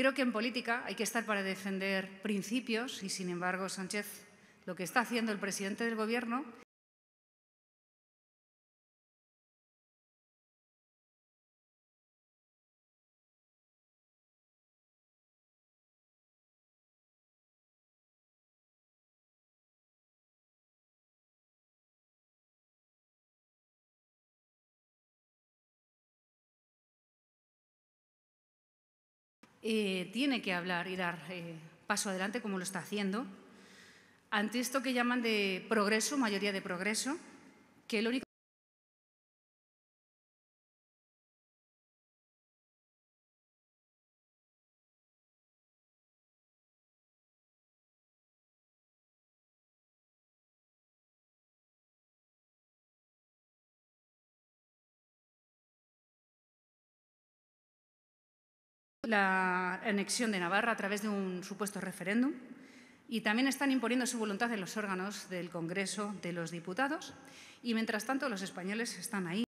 Creo que en política hay que estar para defender principios y, sin embargo, Sánchez lo que está haciendo el presidente del Gobierno Eh, tiene que hablar y dar eh, paso adelante como lo está haciendo ante esto que llaman de progreso, mayoría de progreso, que el único la anexión de Navarra a través de un supuesto referéndum y también están imponiendo su voluntad en los órganos del Congreso de los Diputados y mientras tanto los españoles están ahí